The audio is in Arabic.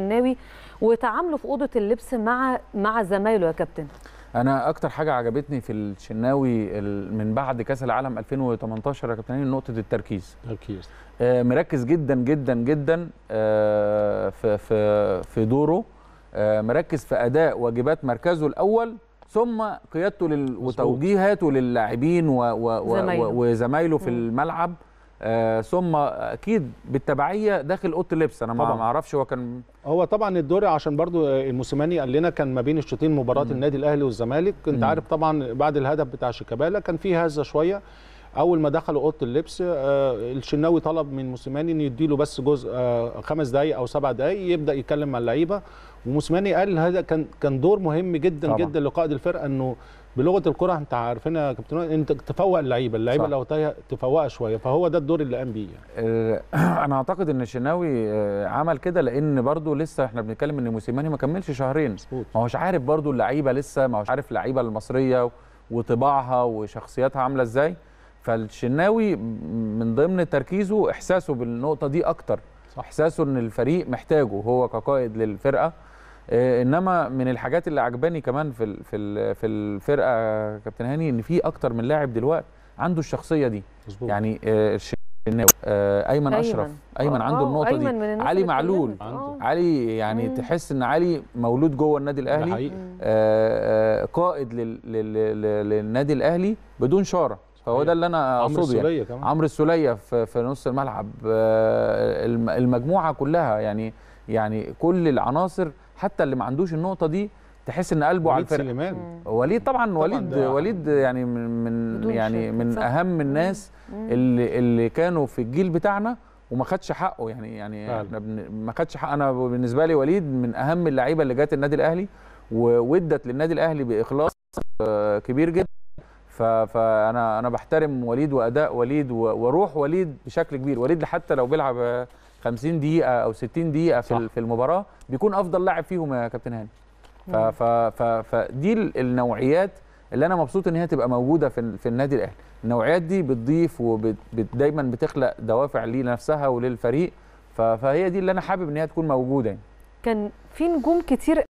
الناوي وتعامله في اوضه اللبس مع مع زمايله يا كابتن انا اكتر حاجه عجبتني في الشناوي من بعد كاس العالم 2018 يا كابتن نقطه التركيز تركيز آه، مركز جدا جدا جدا آه، في في في دوره آه، مركز في اداء واجبات مركزه الاول ثم قيادته وتوجيهاته للاعبين وزمايله في الملعب آه ثم اكيد بالتبعيه داخل اوضه اللبس انا طبعًا. ما اعرفش هو كان هو طبعا الدور عشان برضو الموسيماني قال لنا كان ما بين الشوطين مباراه مم. النادي الاهلي والزمالك انت عارف طبعا بعد الهدف بتاع شيكابالا كان في هزه شويه اول ما دخلوا اوضه اللبس آه الشناوي طلب من موسيماني انه يديله بس جزء آه خمس دقائق او سبع دقائق يبدا يتكلم مع اللعيبه وموسيماني قال هذا كان كان دور مهم جدا طبعا. جدا لقائد الفرقه انه بلغه الكره انت عارفينها يا كابتن انت تفوق اللعيبه اللعيبه لو تفوقها شويه فهو ده الدور اللي قام بيه يعني. آه، انا اعتقد ان الشناوي آه، عمل كده لان برده لسه احنا بنتكلم ان موسيماني ما كملش شهرين مظبوط ما هوش عارف برده اللعيبه لسه ما هوش عارف اللعيبه المصريه وطباعها وشخصياتها عامله ازاي فالشناوي من ضمن تركيزه احساسه بالنقطه دي اكتر صح. احساسه ان الفريق محتاجه هو كقائد للفرقه آه، انما من الحاجات اللي عجباني كمان في في في الفرقه كابتن هاني ان في اكتر من لاعب دلوقتي عنده الشخصيه دي مزبوط. يعني آه، الشناوي آه، ايمن اشرف ايمن عنده النقطه دي علي معلول علي يعني مم. تحس ان علي مولود جوه النادي الاهلي آه قائد للنادي الاهلي بدون شاره فهو ده اللي انا اقصده يعني عمرو السوليه في... في نص الملعب آه المجموعه كلها يعني يعني كل العناصر حتى اللي ما عندوش النقطه دي تحس ان قلبه على الفرقه سليمان وليد طبعا, طبعاً وليد وليد يعني من يعني من صح. اهم الناس مم. اللي اللي كانوا في الجيل بتاعنا وما خدش حقه يعني يعني احنا ما خدش حق انا بالنسبه لي وليد من اهم اللعيبه اللي جت النادي الاهلي وادت للنادي الاهلي باخلاص آه، كبير جدا فانا انا بحترم وليد واداء وليد وروح وليد بشكل كبير وليد حتى لو بيلعب آه، 50 دقيقه او 60 دقيقه صح. في المباراه بيكون افضل لاعب فيهم يا كابتن هاني فدي النوعيات اللي انا مبسوط ان هي تبقى موجوده في في النادي الاهلي النوعيات دي بتضيف ودايما بتخلق دوافع لنفسها وللفريق فهي دي اللي انا حابب ان هي تكون موجوده يعني. كان في نجوم كتير